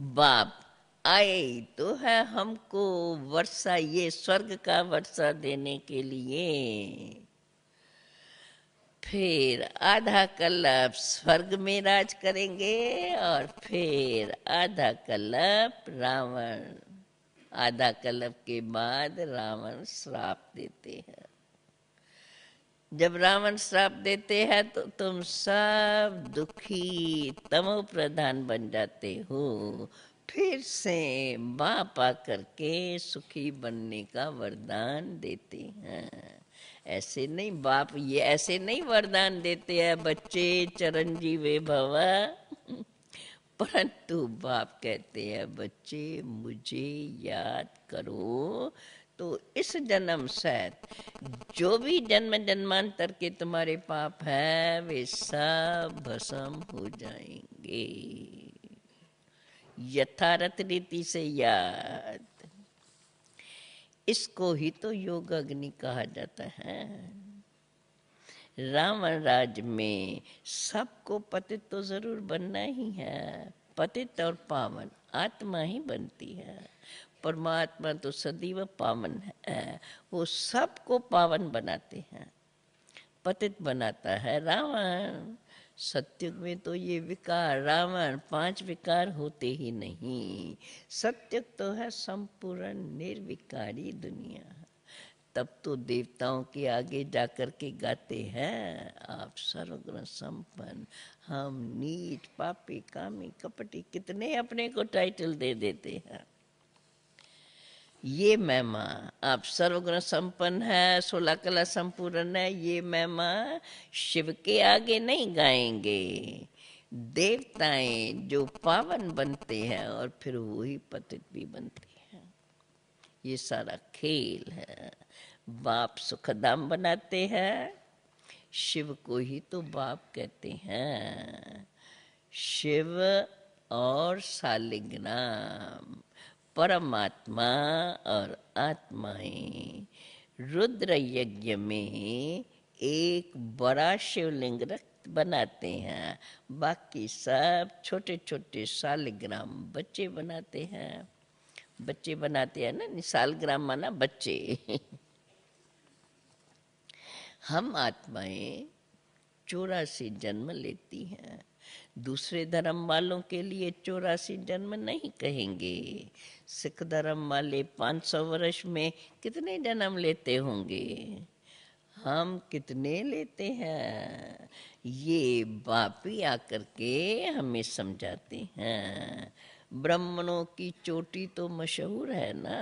बाप आए तो है हमको वर्षा ये स्वर्ग का वर्षा देने के लिए फिर आधा कल्प स्वर्ग में राज करेंगे और फिर आधा कल्प रावण आधा कल्प के बाद रावण श्राप देते हैं जब रावण श्राप देते हैं तो तुम सब दुखी तमो प्रधान बन जाते हो फिर से बाप आकर के सुखी बनने का वरदान देते हैं ऐसे नहीं बाप ये ऐसे नहीं वरदान देते हैं बच्चे चरंजीवे भव परंतु बाप कहते हैं बच्चे मुझे याद करो तो इस जन्म से जो भी जन्म जन्मांतर के तुम्हारे पाप है वे सब भसम हो जाएंगे यथारथ रीति से याद इसको ही तो योग अग्नि कहा जाता है रावण राज में सबको पतित तो जरूर बनना ही है पतित और पावन आत्मा ही बनती है परमात्मा तो सदैव पावन है वो सबको पावन बनाते हैं पतित बनाता है रावण सत्युग में तो ये विकार रावण पांच विकार होते ही नहीं सत्युग तो है संपूर्ण निर्विकारी दुनिया तब तो देवताओं के आगे कर के गाते हैं आप सर्वग्रह संपन्न हम नीच पापी कामी कपटी कितने अपने को टाइटल दे देते हैं ये महिमा आप सर्वग्रह संपन्न है सोलह कला संपूर्ण है ये महिमा शिव के आगे नहीं गाएंगे देवताएं जो पावन बनते हैं और फिर वही पतित भी बनते हैं ये सारा खेल है बाप सुखदाम बनाते हैं शिव को ही तो बाप कहते हैं शिव और शालिग्राम परमात्मा और आत्माएं रुद्र यज्ञ में एक बड़ा शिवलिंग रक्त बनाते हैं बाकी सब छोटे छोटे शालिग्राम बच्चे बनाते हैं बच्चे बनाते हैं ना सालग्राम माना बच्चे हम आत्माएं चौरासी जन्म लेती हैं दूसरे धर्म वालों के लिए चौरासी जन्म नहीं कहेंगे सिख धर्म वाले 500 वर्ष में कितने जन्म लेते होंगे हम कितने लेते हैं ये बापी आकर के हमें समझाते हैं ब्राह्मणों की चोटी तो मशहूर है ना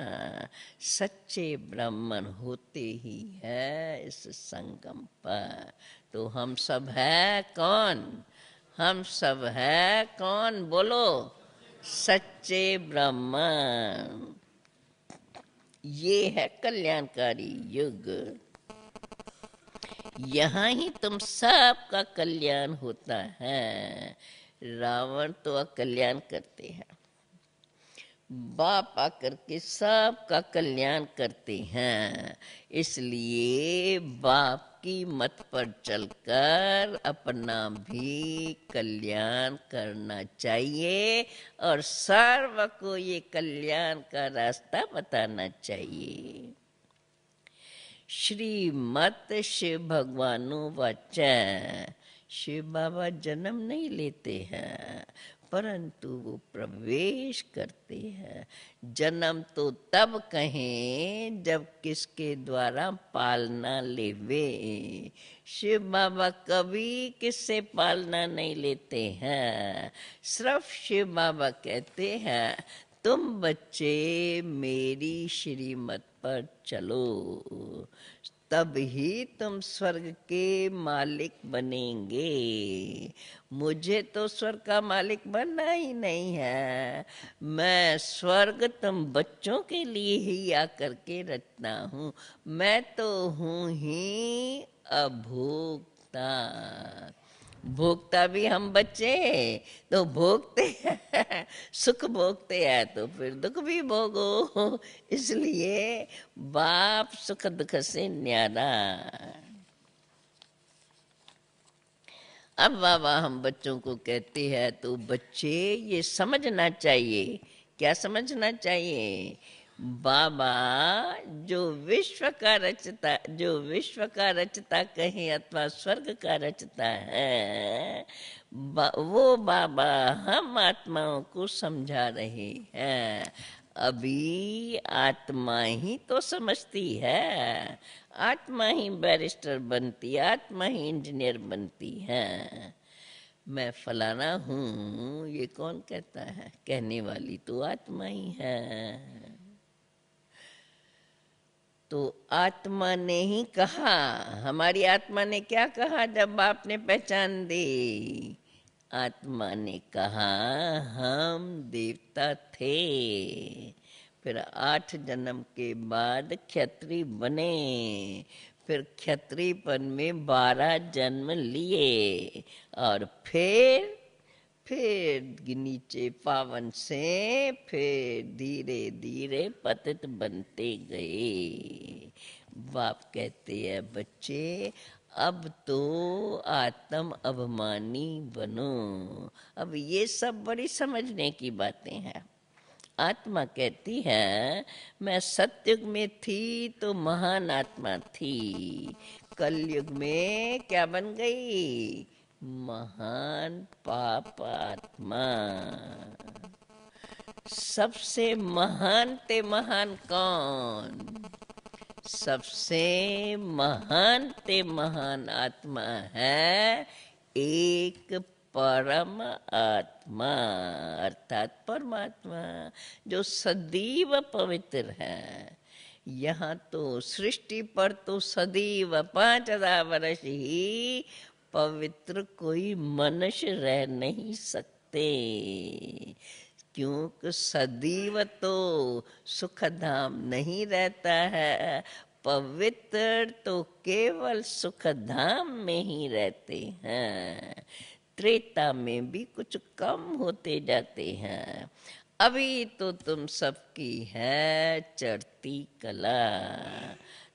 सच्चे ब्राह्मण होते ही है इस संगम पर तो हम सब है कौन हम सब है कौन बोलो सच्चे ब्राह्मण ये है कल्याणकारी युग यहाँ ही तुम सब का कल्याण होता है रावण तो अकल्याण करते हैं बाप आकर के सबका कल्याण करते हैं इसलिए बाप की मत पर चलकर अपना भी कल्याण करना चाहिए और सर्व को ये कल्याण का रास्ता बताना चाहिए श्रीमत शिव भगवानु वचन शिव बाबा जन्म नहीं लेते हैं परंतु वो प्रवेश करते हैं जन्म तो तब कहें जब किसके द्वारा पालना लेवे शिव बाबा कभी किससे पालना नहीं लेते हैं सिर्फ शिव बाबा कहते हैं तुम बच्चे मेरी श्रीमत पर चलो तब ही तुम स्वर्ग के मालिक बनेंगे मुझे तो स्वर्ग का मालिक बनना ही नहीं है मैं स्वर्ग तुम बच्चों के लिए ही आ करके रचना हूँ मैं तो हूँ ही अभोक्ता भोगता भी हम बच्चे तो भोगते सुख भोगते हैं तो फिर दुख भी भोगो इसलिए बाप सुख दुख से न्यारा अब बाबा हम बच्चों को कहते हैं तो बच्चे ये समझना चाहिए क्या समझना चाहिए बाबा जो विश्व का रचता जो विश्व का रचता कहीं अथवा स्वर्ग का रचता है बा, वो बाबा हम आत्माओं को समझा रहे हैं अभी आत्मा ही तो समझती है आत्मा ही बैरिस्टर बनती है आत्मा ही इंजीनियर बनती है मैं फलाना हूँ ये कौन कहता है कहने वाली तो आत्मा ही है तो आत्मा ने ही कहा हमारी आत्मा ने क्या कहा जब आपने पहचान दी आत्मा ने कहा हम देवता थे फिर आठ जन्म के बाद क्षत्रिय बने फिर क्षत्रियपन में बारह जन्म लिए और फिर फिर नीचे पावन से फिर धीरे धीरे पतित बनते गए बाप कहते हैं बच्चे अब तो आत्म अभिमानी बनो अब ये सब बड़ी समझने की बातें हैं आत्मा कहती है मैं सत्युग में थी तो महान आत्मा थी कलयुग में क्या बन गई महान पापात्मा सबसे महान ते महान कौन सबसे महान ते महान आत्मा है एक परम आत्मा अर्थात परमात्मा जो सदैव पवित्र है यहाँ तो सृष्टि पर तो सदैव पांच हजार वर्ष ही पवित्र कोई मनुष्य रह नहीं सकते क्योंकि सदीव तो सुखधाम नहीं रहता है पवित्र तो केवल सुखधाम में ही रहते हैं त्रेता में भी कुछ कम होते जाते हैं अभी तो तुम सबकी है चढ़ती कला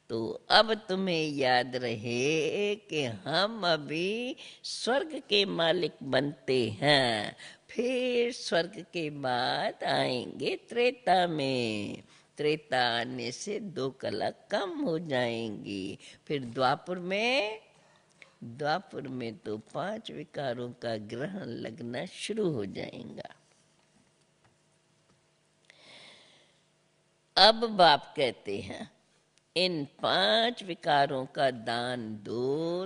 तो अब तुम्हें याद रहे कि हम अभी स्वर्ग के मालिक बनते हैं फिर स्वर्ग के बाद आएंगे त्रेता में त्रेता आने से दो कला कम हो जाएंगी फिर द्वापुर में द्वापुर में तो पांच विकारों का ग्रहण लगना शुरू हो जाएगा अब बाप कहते हैं इन पांच विकारों का दान दो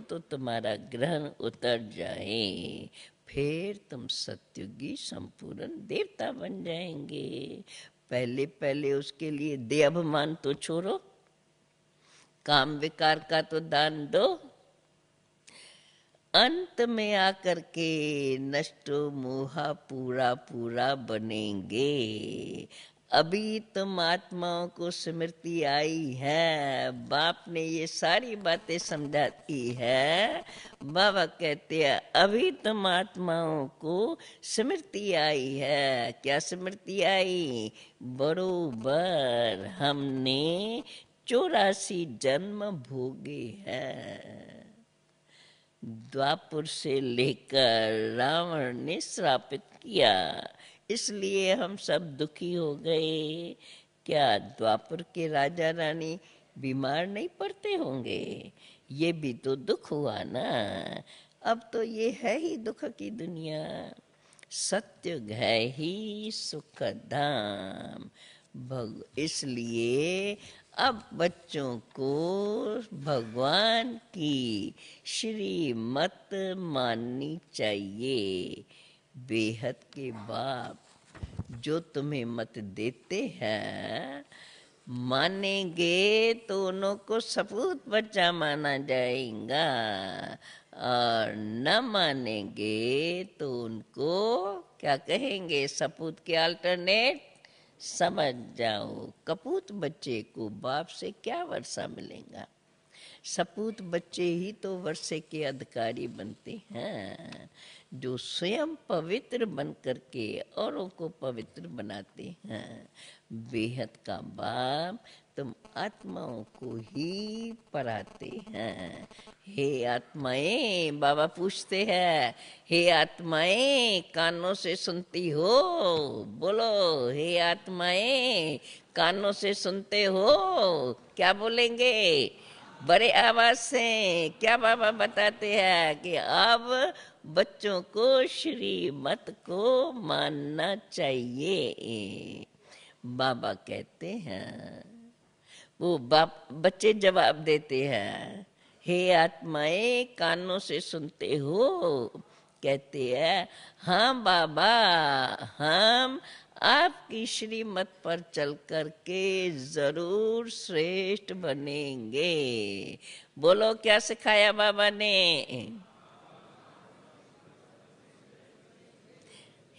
तो तुम्हारा ग्रहण उतर जाए फिर तुम सत्युगी संपूर्ण देवता बन जाएंगे पहले पहले उसके लिए दे अभिमान तो छोड़ो काम विकार का तो दान दो अंत में आकर के नष्टो मोहा पूरा पूरा बनेंगे अभी तुम आत्माओं को स्मृति आई है बाप ने ये सारी बातें समझाती है बाबा कहते हैं अभी तुम आत्माओं को स्मृति आई है क्या स्मृति आई बरोबर हमने चौरासी जन्म भोगे हैं द्वापुर से लेकर रावण ने श्रापित किया इसलिए हम सब दुखी हो गए क्या द्वापर के राजा रानी बीमार नहीं पड़ते होंगे ये भी तो दुख हुआ ना अब तो ये है ही दुख की दुनिया सत्य है ही सुख धाम भग इसलिए अब बच्चों को भगवान की श्रीमत माननी चाहिए बेहद के बाप जो तुम्हें मत देते हैं मानेंगे तो उनको सपूत बच्चा माना जाएगा और न मानेंगे तो उनको क्या कहेंगे सपूत के अल्टरनेट समझ जाओ कपूत बच्चे को बाप से क्या वर्षा मिलेगा सपूत बच्चे ही तो वर्षे के अधिकारी बनते हैं जो स्वयं पवित्र बन करके औरों को पवित्र बनाते हैं बेहद का बाप तुम आत्माओं को ही पराते हैं हे आत्माएं बाबा पूछते हैं हे आत्माएं कानों से सुनती हो बोलो हे आत्माएं कानों से सुनते हो क्या बोलेंगे बड़े आवाज से क्या बाबा बताते हैं कि अब बच्चों को श्रीमत को मानना चाहिए बाबा कहते हैं वो बाप बच्चे जवाब देते हैं हे आत्माएं कानों से सुनते हो कहते हैं हाँ बाबा हम आपकी श्रीमत पर चल कर के जरूर श्रेष्ठ बनेंगे बोलो क्या सिखाया बाबा ने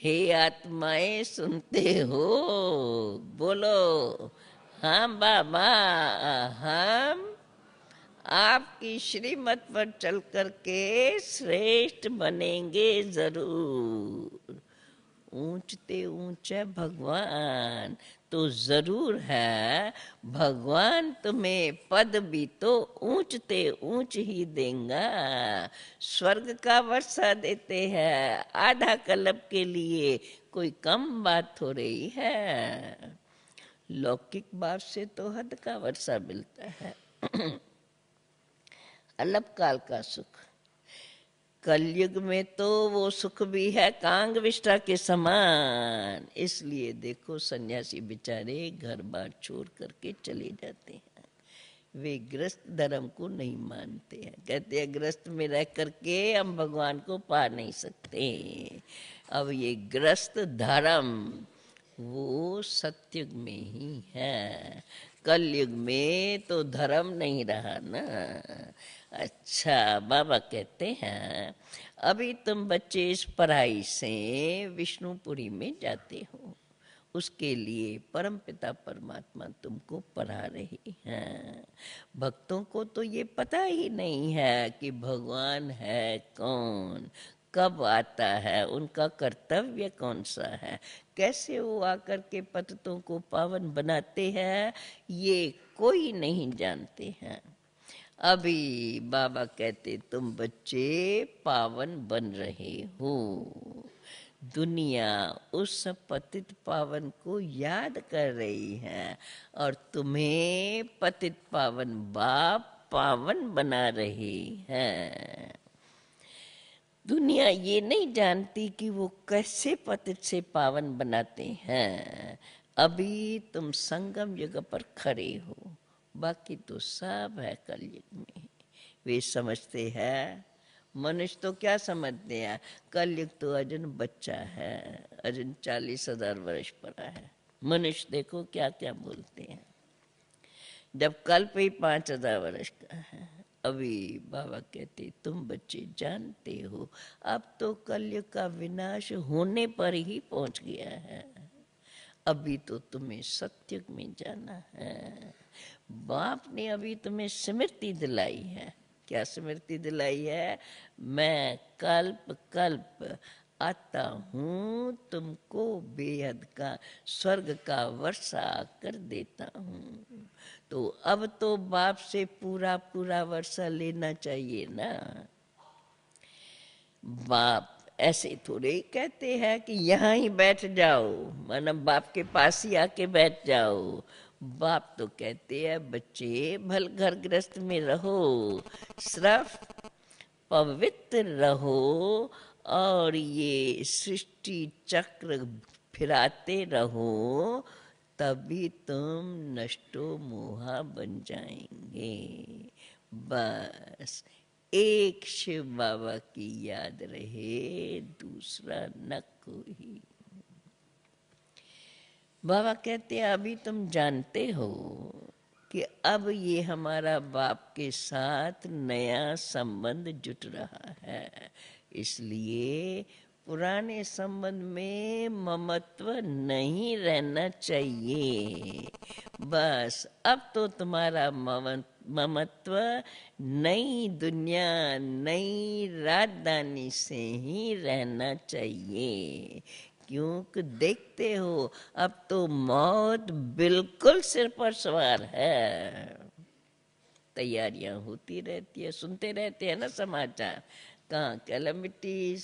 हे आत्माएं सुनते हो बोलो हम हाँ बाबा हम आपकी श्रीमत पर चल कर के श्रेष्ठ बनेंगे जरूर ऊंचते ऊंचे भगवान तो जरूर है भगवान तुम्हें पद भी तो ऊंचते ऊंच ही देगा स्वर्ग का वर्षा देते हैं आधा कलब के लिए कोई कम बात हो रही है लौकिक बात से तो हद का वर्षा मिलता है अलप काल का सुख कलयुग में तो वो सुख भी है कांग विष्टा के समान इसलिए देखो सन्यासी बेचारे घर बार छोड़ करके चले जाते हैं वे ग्रस्त धर्म को नहीं मानते हैं कहते हैं ग्रस्त में रह करके हम भगवान को पा नहीं सकते अब ये ग्रस्त धर्म वो सत्युग में ही है कलयुग में तो धर्म नहीं रहा ना अच्छा बाबा कहते हैं अभी तुम बच्चे इस पढ़ाई से विष्णुपुरी में जाते हो उसके लिए परम पिता परमात्मा तुमको पढ़ा रहे हैं भक्तों को तो ये पता ही नहीं है कि भगवान है कौन कब आता है उनका कर्तव्य कौन सा है कैसे वो आकर के पतितों को पावन बनाते हैं ये कोई नहीं जानते हैं अभी बाबा कहते तुम बच्चे पावन बन रहे हो दुनिया उस पतित पावन को याद कर रही है और तुम्हें पतित पावन बाप पावन बना रही है दुनिया ये नहीं जानती कि वो कैसे पतित से पावन बनाते हैं अभी तुम संगम जगह पर खड़े हो बाकी तो सब है कलयुग में वे समझते हैं मनुष्य तो क्या समझते हैं कलयुग तो अजन बच्चा है अजन चालीस हजार वर्ष पड़ा है मनुष्य देखो क्या क्या बोलते हैं जब कल पे ही पांच हजार वर्ष का है अभी बाबा कहते तुम बच्चे जानते हो अब तो कलयुग का विनाश होने पर ही पहुंच गया है अभी तो तुम्हें सत्युग में जाना है बाप ने अभी तुम्हें स्मृति दिलाई है क्या स्मृति दिलाई है मैं कल्प कल्प आता हूँ तुमको बेहद का स्वर्ग का वर्षा कर देता हूँ तो अब तो बाप से पूरा पूरा वर्षा लेना चाहिए ना बाप ऐसे थोड़े कहते हैं कि यहाँ ही बैठ जाओ माना बाप के पास ही आके बैठ जाओ बाप तो कहते हैं बच्चे भल घर ग्रस्त में रहो सिर्फ पवित्र रहो और ये सृष्टि चक्र फिराते रहो तभी तुम नष्टो मोहा बन जाएंगे बस एक शिव बाबा की याद रहे दूसरा न कोई बाबा कहते अभी तुम जानते हो कि अब ये हमारा बाप के साथ नया संबंध जुट रहा है इसलिए पुराने संबंध में ममत्व नहीं रहना चाहिए बस अब तो तुम्हारा ममत्व नई दुनिया नई राजधानी से ही रहना चाहिए क्योंकि देखते हो अब तो मौत बिल्कुल सिर पर सवार है तैयारियां होती रहती है सुनते रहते हैं ना समाचार कहाँ कैलमिटीज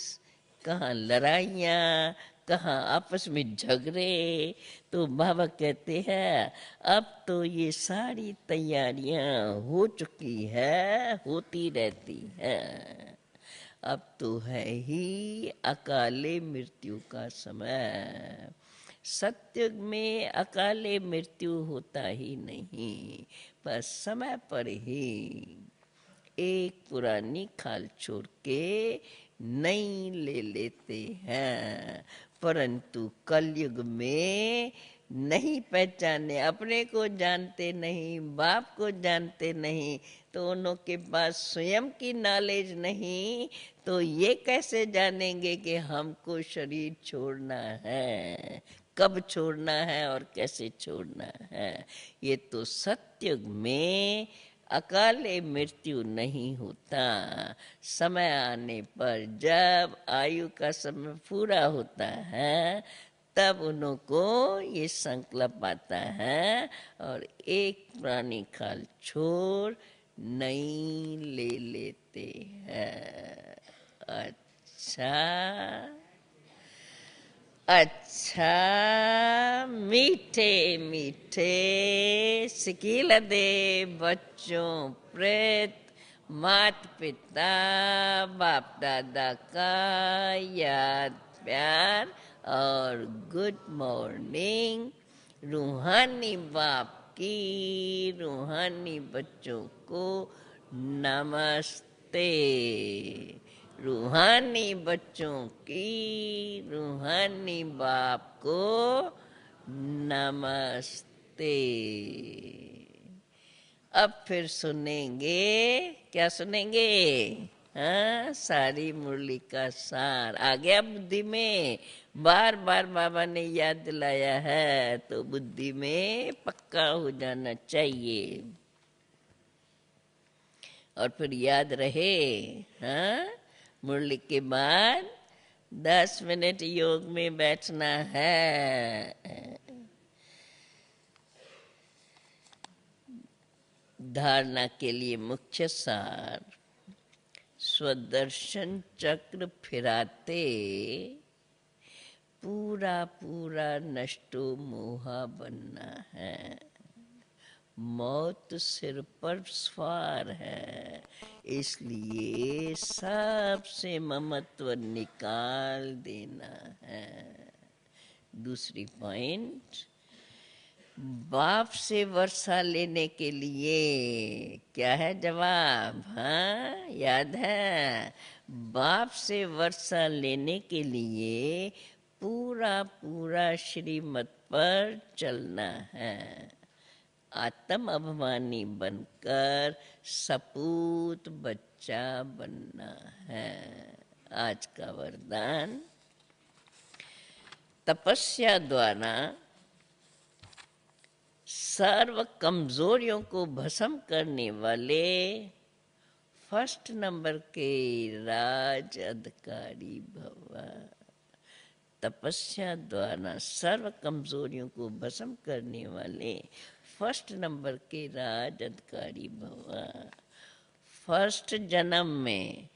कहाँ लड़ाइयाँ कहाँ आपस में झगड़े तो बाबा कहते हैं अब तो ये सारी तैयारियां हो चुकी है होती रहती हैं अब तो है ही अकाले मृत्यु का समय सत्य में अकाले मृत्यु होता ही नहीं पर समय पर ही एक पुरानी खाल छोड़ के नहीं ले लेते हैं परंतु कलयुग में नहीं पहचाने अपने को जानते नहीं बाप को जानते नहीं तो उनों के पास स्वयं की नॉलेज नहीं तो ये कैसे जानेंगे कि हमको शरीर छोड़ना है कब छोड़ना है और कैसे छोड़ना है ये तो सत्युग में अकाल मृत्यु नहीं होता समय आने पर जब आयु का समय पूरा होता है तब उनको ये संकल्प आता है और एक प्राणी काल छोड़ नहीं ले लेते हैं अच्छा अच्छा मीठे मीठे शिकील दे बच्चों प्रेत मात पिता बाप दादा का याद प्यार और गुड मॉर्निंग रूहानी बाप की रूहानी बच्चों को नमस्ते रूहानी बच्चों की रूहानी बाप को नमस्ते अब फिर सुनेंगे क्या सुनेंगे हाँ सारी मुरली का सार आ गया बुद्धि में बार बार बाबा ने याद दिलाया है तो बुद्धि में पक्का हो जाना चाहिए और फिर याद रहे हाँ मुरली के बाद दस मिनट योग में बैठना है धारणा के लिए मुख्य सार स्वदर्शन चक्र फिराते पूरा पूरा नष्टो मोहा बनना है मौत सिर पर स्वार है इसलिए सबसे ममत्व निकाल देना है दूसरी पॉइंट बाप से वर्षा लेने के लिए क्या है जवाब हाँ याद है बाप से वर्षा लेने के लिए पूरा पूरा श्रीमत पर चलना है आत्म अभिमानी बनकर सपूत बच्चा बनना है आज का वरदान तपस्या द्वारा सर्व कमजोरियों को भस्म करने वाले फर्स्ट नंबर के राज अधिकारी भवा तपस्या द्वारा सर्व कमजोरियों को भस्म करने वाले फर्स्ट नंबर के राज अधिकारी भवा फर्स्ट जन्म में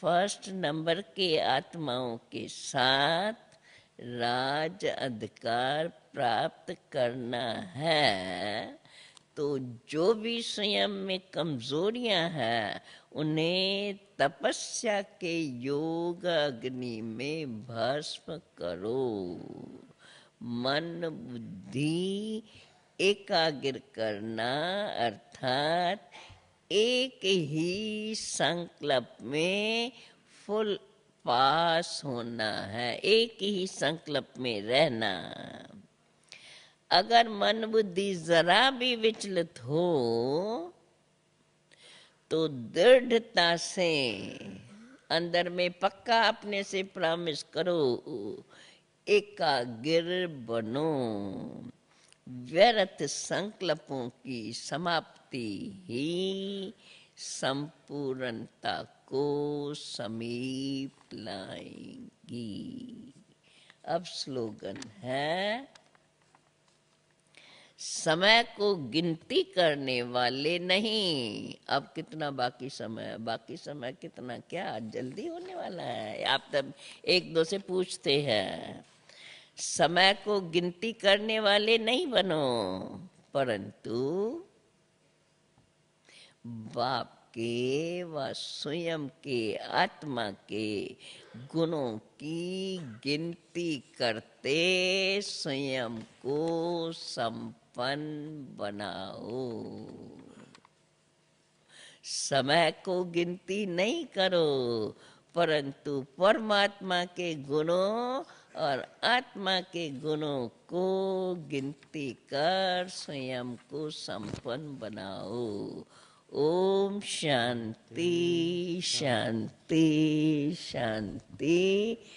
फर्स्ट नंबर के आत्माओं के साथ राज अधिकार प्राप्त करना है तो जो भी स्वयं में कमजोरियां हैं उन्हें तपस्या के योग अग्नि में भस्म करो मन बुद्धि एकाग्र करना अर्थात एक ही संकल्प में फुल पास होना है एक ही संकल्प में रहना अगर मन बुद्धि जरा भी विचलित हो तो दृढ़ता से अंदर में पक्का अपने से प्रॉमिस करो एकाग्र बनो व्यरत संकल्पों की समाप्ति ही संपूर्णता को समीप लाएगी अब स्लोगन है समय को गिनती करने वाले नहीं अब कितना बाकी समय बाकी समय कितना क्या जल्दी होने वाला है आप तब एक दो से पूछते हैं समय को गिनती करने वाले नहीं बनो परंतु बाप के व स्वयं के आत्मा के गुणों की गिनती करते स्वयं को संपन्न बनाओ समय को गिनती नहीं करो परंतु परमात्मा के गुणों और आत्मा के गुणों को गिनती कर स्वयं को संपन्न बनाओ ओम शांति शांति शांति